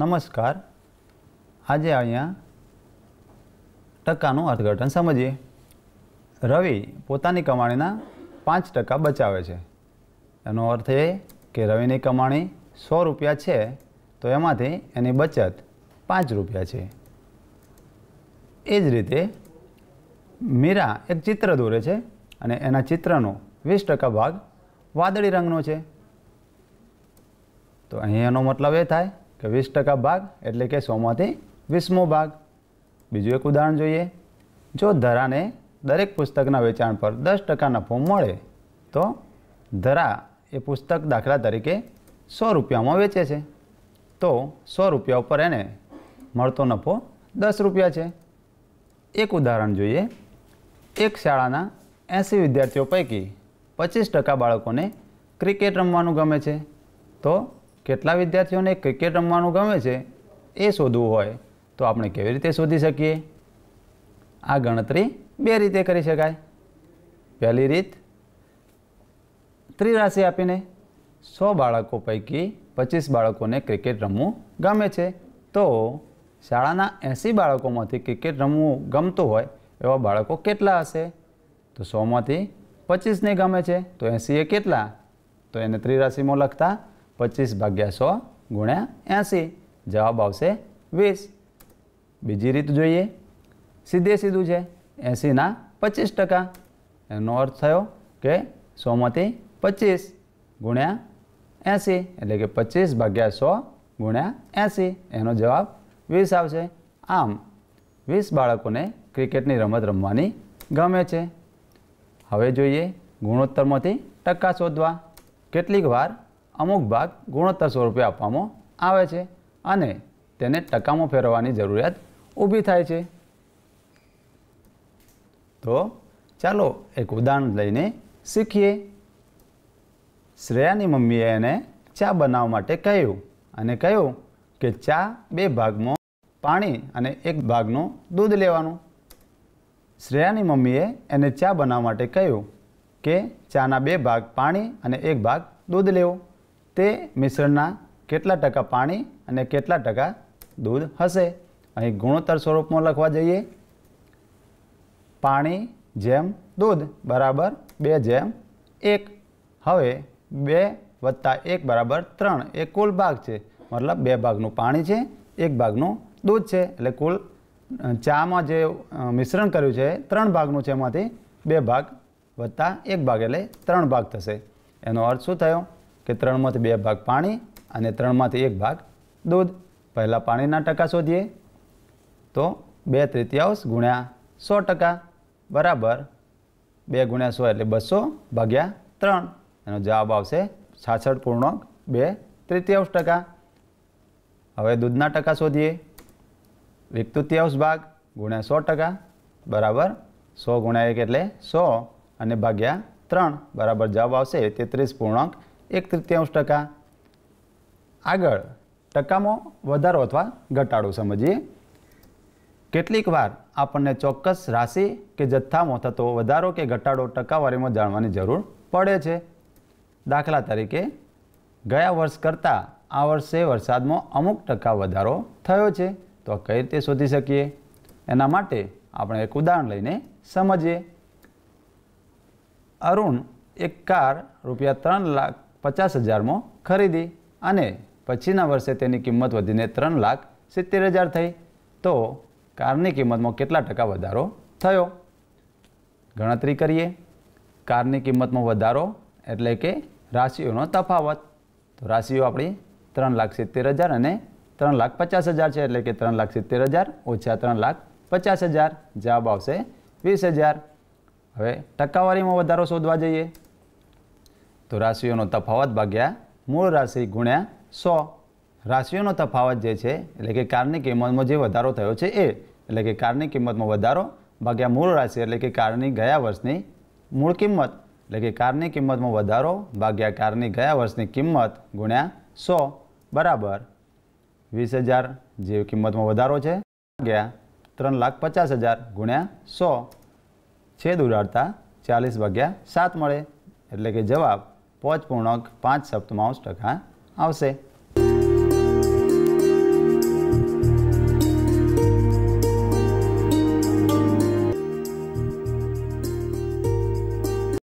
નમસ્કાર આજે અહીંયા ટકાનું અર્થઘટન સમજીએ રવિ પોતાની કમાણીના પાંચ ટકા બચાવે છે એનો અર્થ એ કે રવિની કમાણી સો રૂપિયા છે તો એમાંથી એની બચત પાંચ રૂપિયા છે એ જ રીતે મીરા એક ચિત્ર દોરે છે અને એના ચિત્રનો વીસ ટકા ભાગ વાદળી રંગનો છે તો અહીં એનો મતલબ એ થાય કે વીસ ટકા ભાગ એટલે કે સોમાંથી વીસમો ભાગ બીજું એક ઉદાહરણ જોઈએ જો ધરાને દરેક પુસ્તકના વેચાણ પર દસ ટકા નફો મળે તો ધરા એ પુસ્તક દાખલા તરીકે સો રૂપિયામાં વેચે છે તો સો રૂપિયા ઉપર એને મળતો નફો દસ રૂપિયા છે એક ઉદાહરણ જોઈએ એક શાળાના એંસી વિદ્યાર્થીઓ પૈકી પચીસ ટકા બાળકોને ક્રિકેટ રમવાનું ગમે છે તો કેટલા વિદ્યાર્થીઓને ક્રિકેટ રમવાનું ગમે છે એ શોધવું હોય તો આપણે કેવી રીતે શોધી શકીએ આ ગણતરી બે રીતે કરી શકાય પહેલી રીત ત્રિરાશિ આપીને સો બાળકો પૈકી પચીસ બાળકોને ક્રિકેટ રમવું ગમે છે તો શાળાના એંસી બાળકોમાંથી ક્રિકેટ રમવું ગમતું હોય એવા બાળકો કેટલા હશે તો સોમાંથી પચીસને ગમે છે તો એંસીએ કેટલા તો એને ત્રિરાશિમાં લખતા પચીસ ભાગ્યા સો ગુણ્યા એંસી જવાબ આવશે વીસ બીજી રીત જોઈએ સીધે સીધું છે એંસીના પચીસ ટકા એનો અર્થ થયો કે સોમાંથી પચીસ ગુણ્યા એંસી એટલે કે પચીસ ભાગ્યા સો ગુણ્યા એંસી એનો જવાબ વીસ આવશે આમ વીસ બાળકોને ક્રિકેટની રમત રમવાની ગમે છે હવે જોઈએ ગુણોત્તરમાંથી ટકા શોધવા કેટલીક વાર અમુક ભાગ ગુણોત્તર સ્વરૂપે આપવામાં આવે છે અને તેને ટકામાં ફેરવવાની જરૂરિયાત ઊભી થાય છે તો ચાલો એક ઉદાહરણ લઈને શીખીએ શ્રેયાની મમ્મીએ એને ચા બનાવવા માટે કહ્યું અને કહ્યું કે ચા બે ભાગમાં પાણી અને એક ભાગનું દૂધ લેવાનું શ્રેયાની મમ્મીએ એને ચા બનાવવા માટે કહ્યું કે ચાના બે ભાગ પાણી અને એક ભાગ દૂધ લેવો તે મિશ્રણના કેટલા ટકા પાણી અને કેટલા ટકા દૂધ હશે અહીં ગુણોત્તર સ્વરૂપમાં લખવા જઈએ પાણી જેમ દૂધ બરાબર બે જેમ એક હવે બે વત્તા એક બરાબર ત્રણ એ કુલ ભાગ છે મતલબ બે ભાગનું પાણી છે એક ભાગનું દૂધ છે એટલે કુલ ચામાં જે મિશ્રણ કર્યું છે ત્રણ ભાગનું છે એમાંથી બે ભાગ વત્તા એક ભાગ એટલે ત્રણ ભાગ થશે એનો અર્થ શું થયો કે ત્રણમાંથી બે ભાગ પાણી અને ત્રણમાંથી એક ભાગ દૂધ પહેલાં પાણીના ટકા શોધીએ તો બે તૃતીયાંશ ગુણ્યા સો ટકા બરાબર બે ગુણ્યા સો એટલે બસો ભાગ્યા ત્રણ એનો જવાબ આવશે છાસઠ પૂર્ણક બે તૃતીયાંશ ટકા હવે દૂધના ટકા શોધીએ એક તૃતીયાંશ ભાગ ગુણ્યા સો ટકા બરાબર સો ગુણ્યા એક એટલે સો અને ભાગ્યા ત્રણ બરાબર જવાબ આવશે તેત્રીસ પૂર્ણાંક એક તૃતીયાંશ ટકા આગળ ટકામાં વધારો અથવા ઘટાડો સમજીએ કેટલીકવાર આપણને ચોક્કસ રાશિ કે જથ્થામાં થતો વધારો કે ઘટાડો ટકાવારીમાં જાણવાની જરૂર પડે છે દાખલા તરીકે ગયા વર્ષ કરતાં આ વર્ષે વરસાદમાં અમુક ટકા વધારો થયો છે તો કઈ રીતે શોધી શકીએ એના માટે આપણે એક ઉદાહરણ લઈને સમજીએ અરુણ એક કાર રૂપિયા ત્રણ લાખ પચાસ હજારમાં ખરીદી અને પછીના વર્ષે તેની કિંમત વધીને ત્રણ લાખ સિત્તેર હજાર થઈ તો કારની કિંમતમાં કેટલા ટકા વધારો થયો ગણતરી કરીએ કારની કિંમતમાં વધારો એટલે કે રાશિઓનો તફાવત તો રાશિઓ આપણી ત્રણ લાખ સિત્તેર હજાર અને ત્રણ લાખ પચાસ હજાર છે એટલે કે ત્રણ લાખ સિત્તેર હજાર ઓછા ત્રણ લાખ પચાસ હજાર જવાબ આવશે વીસ હજાર હવે ટકાવારીમાં વધારો શોધવા જઈએ તો રાશિઓનો તફાવત ભાગ્યા મૂળ રાશિ ગુણ્યા સો રાશિઓનો તફાવત જે છે એટલે કે કારની કિંમતમાં જે વધારો થયો છે એ એટલે કે કારની કિંમતમાં વધારો ભાગ્યા મૂળ રાશિ એટલે કે કારની ગયા વર્ષની મૂળ કિંમત એટલે કે કારની કિંમતમાં વધારો ભાગ્યા કારની ગયા વર્ષની કિંમત ગુણ્યા સો બરાબર વીસ હજાર જે કિંમતમાં વધારો છે ભાગ્યા ત્રણ લાખ પચાસ હજાર ગુણ્યા સો છેદ ઉડાડતા ચાલીસ ભાગ્યા સાત મળે એટલે કે જવાબ પાંચ પૂર્ણાંક પાંચ સપ્તમાંશ ટકા આવશે